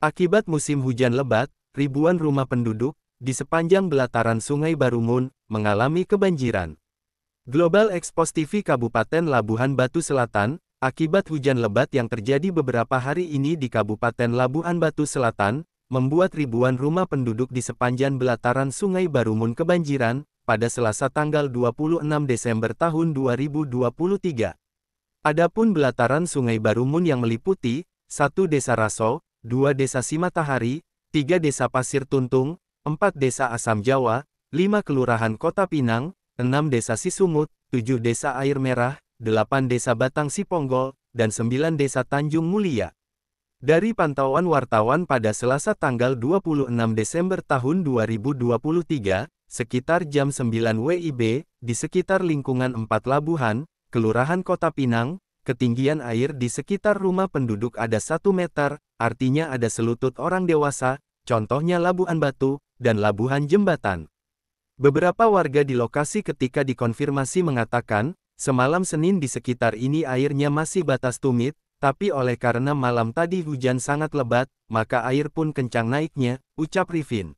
Akibat musim hujan lebat, ribuan rumah penduduk di sepanjang belataran Sungai Barumun mengalami kebanjiran. Global Expos TV Kabupaten Labuhan Batu Selatan, akibat hujan lebat yang terjadi beberapa hari ini di Kabupaten Labuhan Batu Selatan, membuat ribuan rumah penduduk di sepanjang belataran Sungai Barumun kebanjiran pada Selasa tanggal 26 Desember tahun 2023. Adapun belataran Sungai Barumun yang meliputi satu Desa Rasol dua desa Simatahari, tiga desa Pasir Tuntung, empat desa Asam Jawa, lima kelurahan Kota Pinang, enam desa Sisumut, tujuh desa Air Merah, delapan desa Batang Siponggol, dan sembilan desa Tanjung Mulia. Dari pantauan wartawan pada Selasa tanggal 26 Desember tahun 2023, sekitar jam 9 WIB, di sekitar lingkungan empat labuhan, Kelurahan Kota Pinang, ketinggian air di sekitar rumah penduduk ada 1 meter, artinya ada selutut orang dewasa, contohnya Labuhan Batu, dan Labuhan Jembatan. Beberapa warga di lokasi ketika dikonfirmasi mengatakan, semalam Senin di sekitar ini airnya masih batas tumit, tapi oleh karena malam tadi hujan sangat lebat, maka air pun kencang naiknya, ucap Rifin.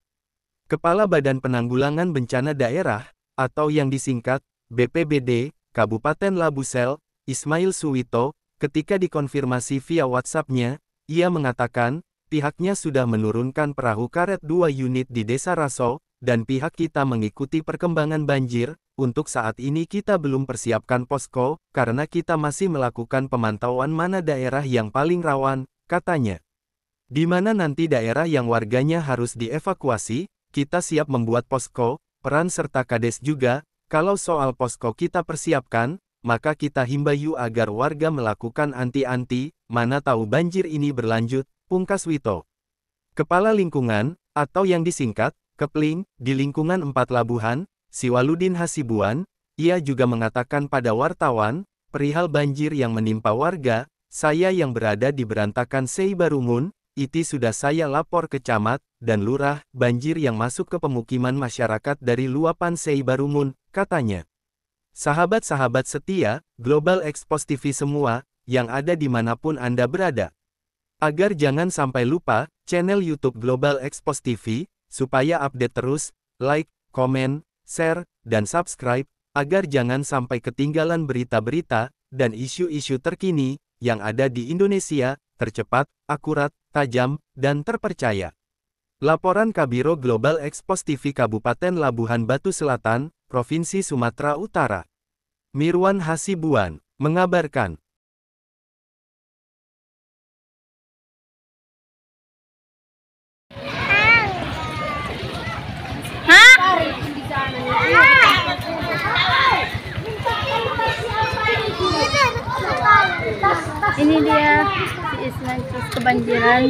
Kepala Badan Penanggulangan Bencana Daerah, atau yang disingkat, BPBD, Kabupaten Labusel, Ismail Suwito, ketika dikonfirmasi via WhatsApp-nya, ia mengatakan, pihaknya sudah menurunkan perahu karet dua unit di Desa Raso, dan pihak kita mengikuti perkembangan banjir, untuk saat ini kita belum persiapkan posko, karena kita masih melakukan pemantauan mana daerah yang paling rawan, katanya. Di mana nanti daerah yang warganya harus dievakuasi, kita siap membuat posko, peran serta kades juga, kalau soal posko kita persiapkan, maka kita himbayu agar warga melakukan anti-anti, mana tahu banjir ini berlanjut, pungkas Wito. Kepala Lingkungan, atau yang disingkat, Kepling, di lingkungan empat labuhan, Siwaludin Hasibuan, ia juga mengatakan pada wartawan, perihal banjir yang menimpa warga, saya yang berada di berantakan Sei Barungun, Iti sudah saya lapor ke camat dan lurah, banjir yang masuk ke pemukiman masyarakat dari luapan Sei Barungun, katanya. Sahabat-sahabat setia, Global Expos TV semua, yang ada dimanapun Anda berada. Agar jangan sampai lupa, channel YouTube Global Expos TV, supaya update terus, like, komen, share, dan subscribe, agar jangan sampai ketinggalan berita-berita, dan isu-isu terkini, yang ada di Indonesia, tercepat, akurat, tajam, dan terpercaya. Laporan Kabiro Global Expos TV Kabupaten Labuhan Batu Selatan, Provinsi Sumatera Utara. Mirwan Hasibuan, mengabarkan. ini dia si Isnan terus kebanjiran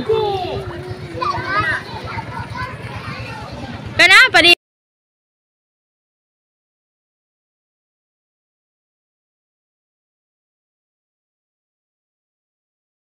kenapa dia